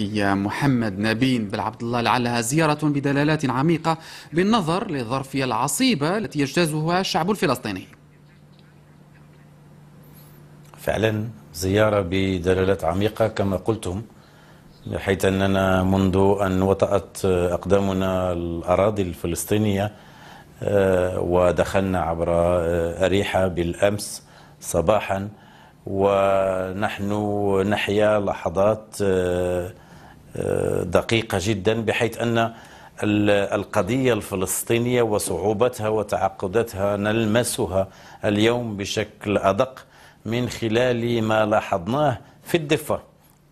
العراقي محمد نبيل بالعبد الله لعلها زيارة بدلالات عميقة بالنظر للظرفية العصيبة التي يجتازها الشعب الفلسطيني فعلا زيارة بدلالات عميقة كما قلتم حيث أننا منذ أن وطأت أقدامنا الأراضي الفلسطينية آه، ودخلنا عبر آه، أريحة بالأمس صباحا ونحن نحيا لحظات آه، دقيقة جدا بحيث أن القضية الفلسطينية وصعوبتها وتعقداتها نلمسها اليوم بشكل أدق من خلال ما لاحظناه في الضفة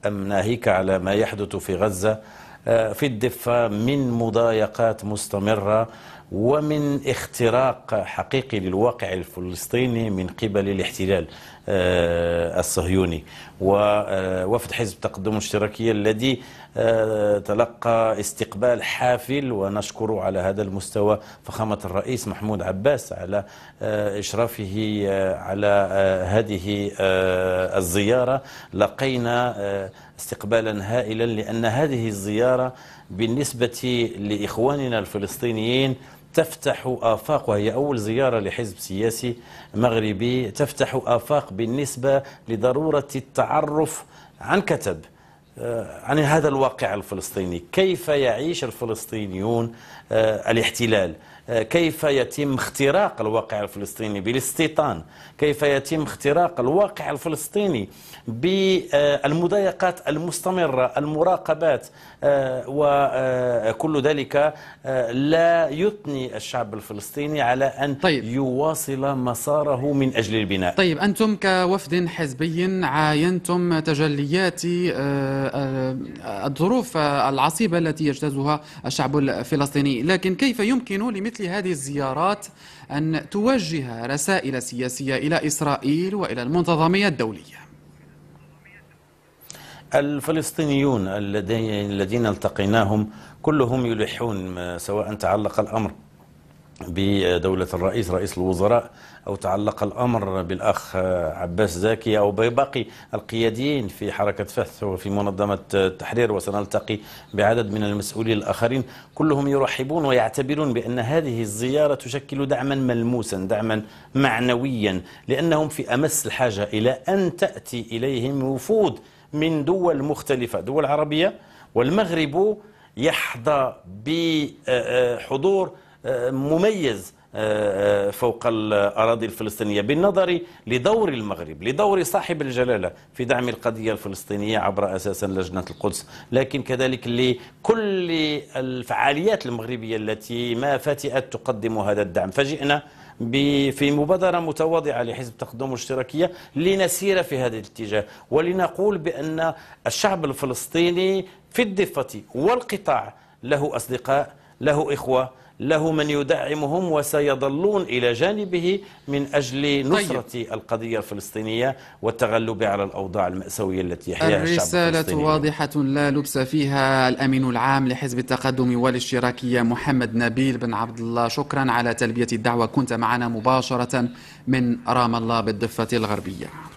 أم ناهيك على ما يحدث في غزة آه، في الضفة من مضايقات مستمرة ومن اختراق حقيقي للواقع الفلسطيني من قبل الاحتلال آه، الصهيوني ووفد آه، حزب التقدم الاشتراكي الذي آه، تلقى استقبال حافل ونشكر على هذا المستوى فخامة الرئيس محمود عباس على إشرافه على هذه الزيارة لقينا استقبالا هائلا لأن هذه الزيارة بالنسبة لإخواننا الفلسطينيين تفتح آفاق وهي أول زيارة لحزب سياسي مغربي تفتح آفاق بالنسبة لضرورة التعرف عن كتب آه، عن هذا الواقع الفلسطيني كيف يعيش الفلسطينيون آه، الاحتلال آه، كيف يتم اختراق الواقع الفلسطيني بالاستيطان كيف يتم اختراق الواقع الفلسطيني بالمضايقات المستمرة المراقبات وكل ذلك لا يثني الشعب الفلسطيني على أن طيب. يواصل مساره من أجل البناء طيب أنتم كوفد حزبي عاينتم تجليات آه، آه، الظروف العصيبة التي يجتازها الشعب الفلسطيني لكن كيف يمكن لمثل هذه الزيارات أن توجه رسائل سياسية إلى إسرائيل وإلى المنتظمية الدولية الفلسطينيون الذين التقيناهم كلهم يلحون سواء تعلق الأمر بدولة الرئيس رئيس الوزراء أو تعلق الأمر بالأخ عباس زاكي أو بباقي القياديين في حركة فتح وفي منظمة التحرير وسنلتقي بعدد من المسؤولين الآخرين كلهم يرحبون ويعتبرون بأن هذه الزيارة تشكل دعما ملموسا دعما معنويا لأنهم في أمس الحاجة إلى أن تأتي إليهم وفود من دول مختلفة دول عربية والمغرب يحظى بحضور مميز آه، آه، فوق الأراضي الفلسطينية بالنظر لدور المغرب لدور صاحب الجلالة في دعم القضية الفلسطينية عبر أساسا لجنة القدس لكن كذلك لكل الفعاليات المغربية التي ما فاتئت تقدم هذا الدعم فجئنا في مبادرة متواضعة لحزب تقدم الاشتراكية لنسير في هذا الاتجاه ولنقول بأن الشعب الفلسطيني في الضفة والقطاع له أصدقاء له إخوة له من يدعمهم وسيظلون إلى جانبه من أجل طيب. نصرة طيب. القضية الفلسطينية والتغلب على الأوضاع المأساوية التي يحياها الشعب الفلسطيني الرسالة واضحة لا لبس فيها الأمين العام لحزب التقدم والاشتراكية محمد نبيل بن عبد الله شكرا على تلبية الدعوة كنت معنا مباشرة من رام الله بالضفة الغربية